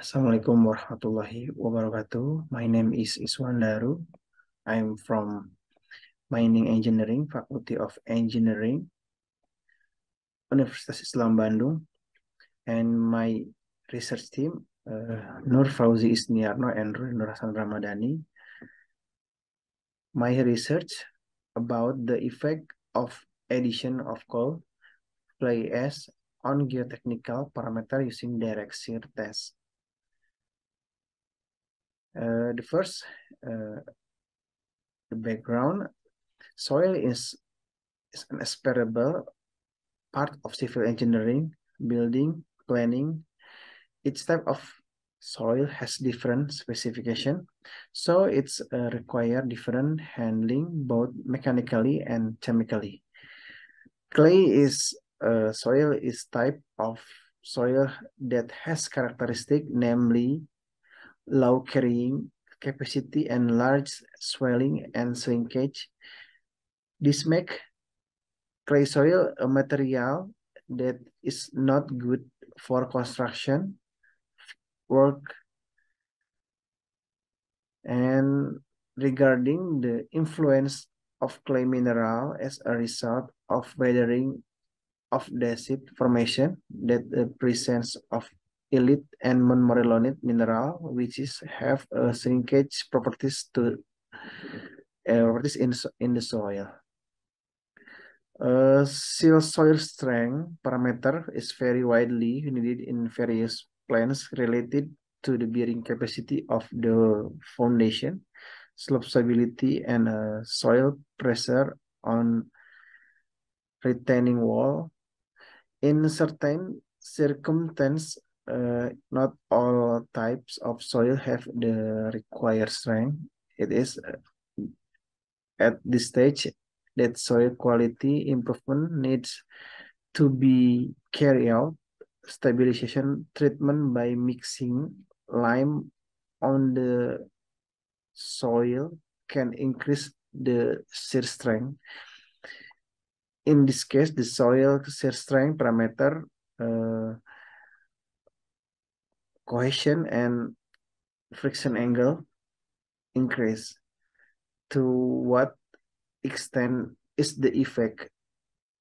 Assalamualaikum warahmatullahi wabarakatuh. My name is Iswan Daru. I'm from Mining Engineering, Faculty of Engineering, Universitas Islam Bandung. And my research team, uh, Nur Fauzi Isniarno and Nur Hasan Ramadani. My research about the effect of addition of coal play as on geotechnical parameter using direct shear test. Uh, the first uh, the background soil is, is an asperable part of civil engineering, building, planning. Each type of soil has different specification, so it's uh, require different handling both mechanically and chemically. Clay is uh, soil is type of soil that has characteristic, namely low carrying capacity and large swelling and shrinkage. This makes clay soil a material that is not good for construction work and regarding the influence of clay mineral as a result of weathering of the formation that the presence of elite and monmorillonite mineral, which is have a uh, shrinkage properties to uh, properties in in the soil. Uh, soil soil strength parameter is very widely needed in various plants related to the bearing capacity of the foundation, slope stability, and uh, soil pressure on retaining wall. In certain circumstances, uh, not all types of soil have the required strength. It is uh, at this stage that soil quality improvement needs to be carried out. Stabilization treatment by mixing lime on the soil can increase the shear strength. In this case, the soil shear strength parameter uh, cohesion and friction angle increase? To what extent is the effect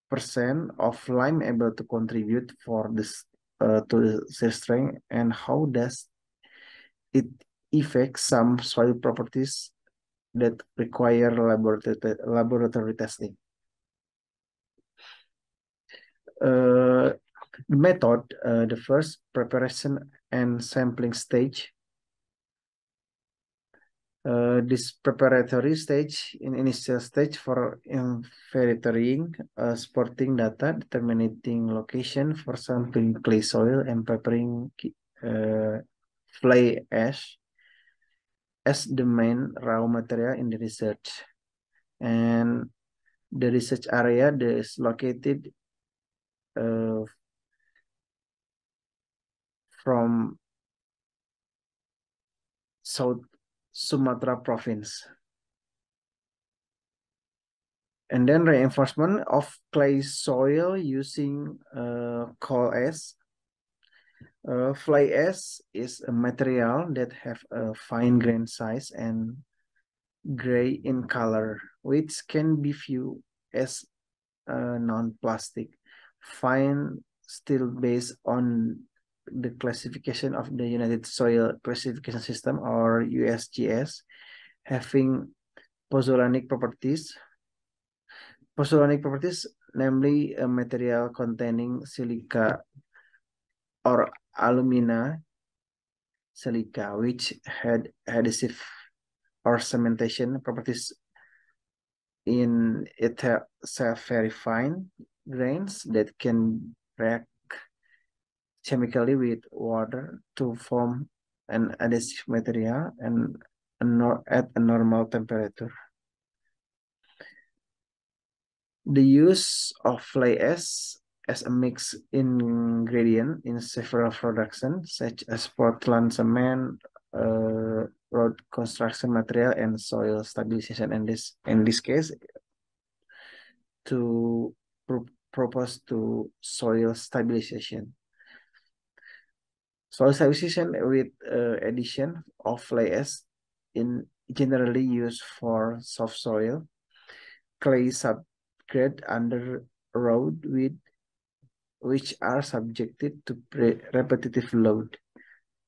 percent of lime able to contribute for this uh, to the strength and how does it affect some soil properties that require laboratory laboratory testing? Uh, method, uh, the first preparation and sampling stage. Uh, this preparatory stage in initial stage for inventorying uh, sporting data, determining location for sampling clay soil and preparing uh, clay ash as the main raw material in the research. And the research area is located uh, from South Sumatra province. And then reinforcement of clay soil using uh, coal ash. Uh, fly ash is a material that have a fine grain size and gray in color, which can be viewed as uh, non-plastic. Fine still based on the classification of the United Soil Classification System or USGS having pozzolanic properties. Pozzolanic properties, namely a material containing silica or alumina silica, which had adhesive or cementation properties in itself very fine grains that can react chemically with water to form an adhesive material and at a normal temperature. The use of fly ash as a mixed ingredient in several production such as Portland cement, uh, road construction material, and soil stabilization. In this in this case, to propose to soil stabilization. Soil substitution with uh, addition of layers in generally used for soft soil, clay substrate under road with which are subjected to repetitive load.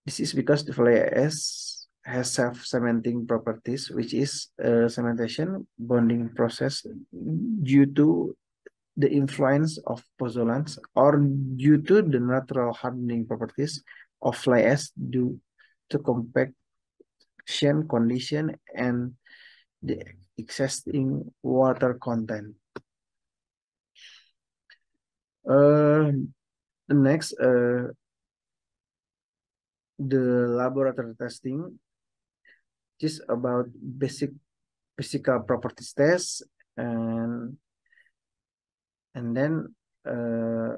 This is because the layers has self-cementing properties, which is a uh, cementation bonding process due to the influence of pozzolans or due to the natural hardening properties of fly ash due to compaction condition and the existing water content. Uh, the next, uh, the laboratory testing is about basic physical properties test and and then uh,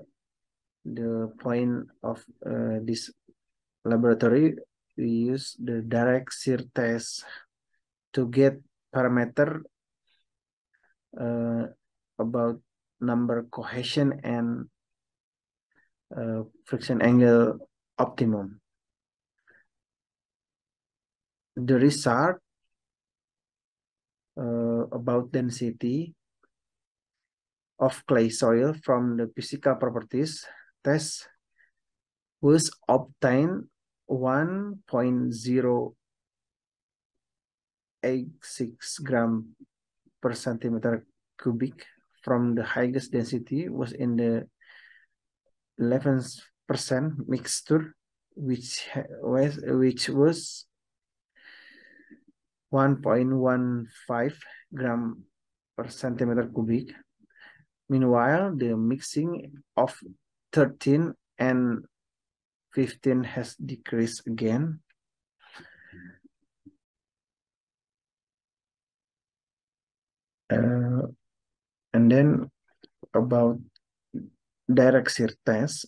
the point of uh, this laboratory, we use the direct shear test to get parameter uh, about number cohesion and uh, friction angle optimum. The result uh, about density of clay soil from the physical properties test was obtained 1.086 gram per centimeter cubic from the highest density was in the 11% mixture which was which was 1.15 gram per centimeter cubic meanwhile the mixing of 13 and 15 has decreased again. Uh, and then about direct shear test.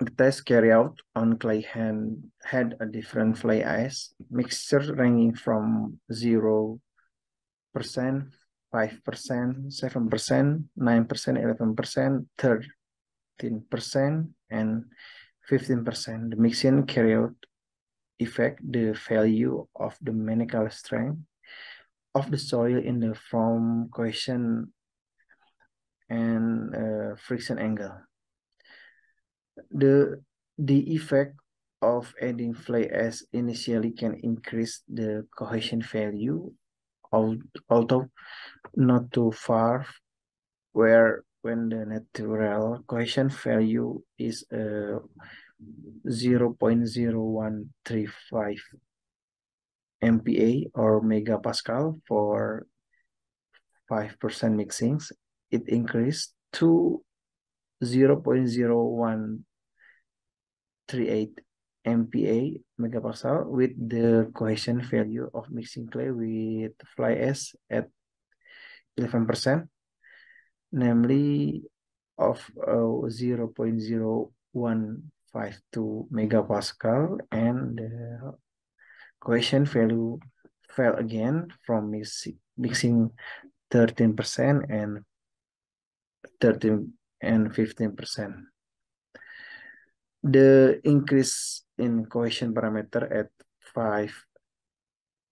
The test carried out on clay hand had a different fly eyes mixture ranging from 0%, 5%, 7%, 9%, 11%, third 15 percent and 15%. The mixin carry out effect the value of the mechanical strength of the soil in the form cohesion and uh, friction angle. The, the effect of adding flake as initially can increase the cohesion value, although not too far where when the natural cohesion value is uh, 0.0135 MPa or megapascal for 5% mixings, it increased to 0.0138 MPa megapascal with the cohesion value of mixing clay with fly ash at 11% namely of uh, 0.0152 megapascal and the question value fell again from mixing, mixing 13% and 13 and 15%. The increase in cohesion parameter at five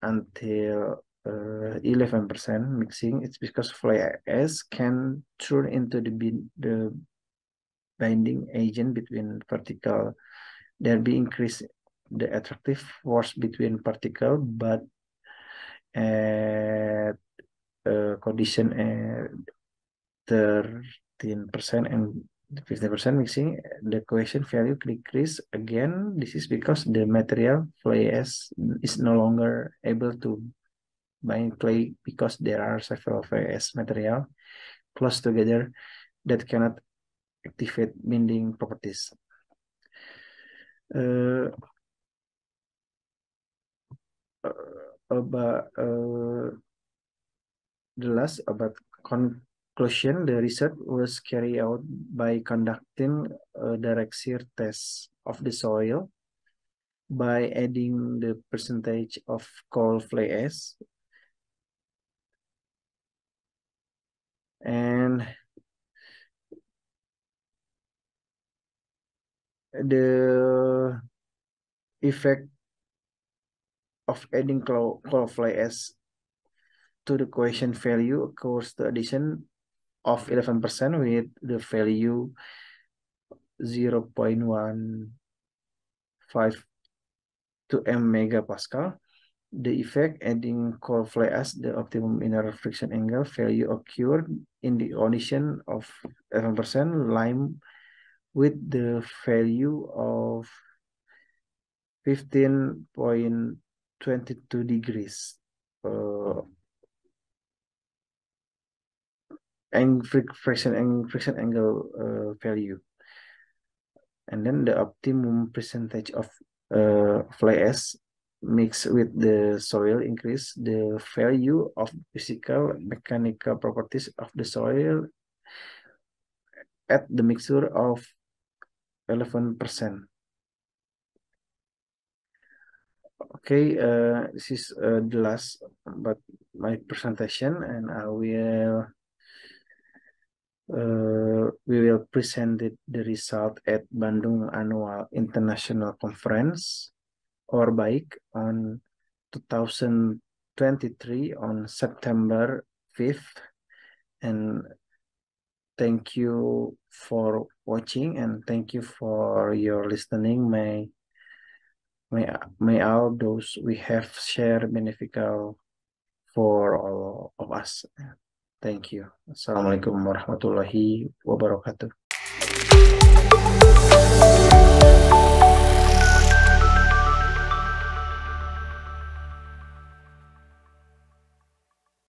until Uh, eleven percent mixing. It's because fly ash can turn into the bin, the binding agent between particle. There be increase the attractive force between particle, but at uh, condition at uh, thirteen percent and 50% mixing, the cohesion value decrease again. This is because the material fly ash is no longer able to by clay because there are several VS material close together that cannot activate bending properties. Uh, uh about uh, the last about conclusion, the research was carried out by conducting a direct shear test of the soil by adding the percentage of coal ash. and the effect of adding qualify as to the quotient value occurs the addition of 11% with the value 0.152 m megapascal the effect adding call fly as the optimum inner friction angle value occurred in the condition of 11% lime with the value of 15.22 degrees. Uh, and friction and friction angle uh, value and then the optimum percentage of uh, fly ash mixed with the soil increase the value of physical mechanical properties of the soil at the mixture of 11%. Okay, uh, this is uh, the last but my presentation and I will uh, we will present the result at Bandung Annual International Conference or bike on 2023 on September 5th. And thank you for watching and thank you for your listening. May may, may all those we have shared beneficial for all of us. Thank you. Assalamualaikum warahmatullahi wabarakatuh.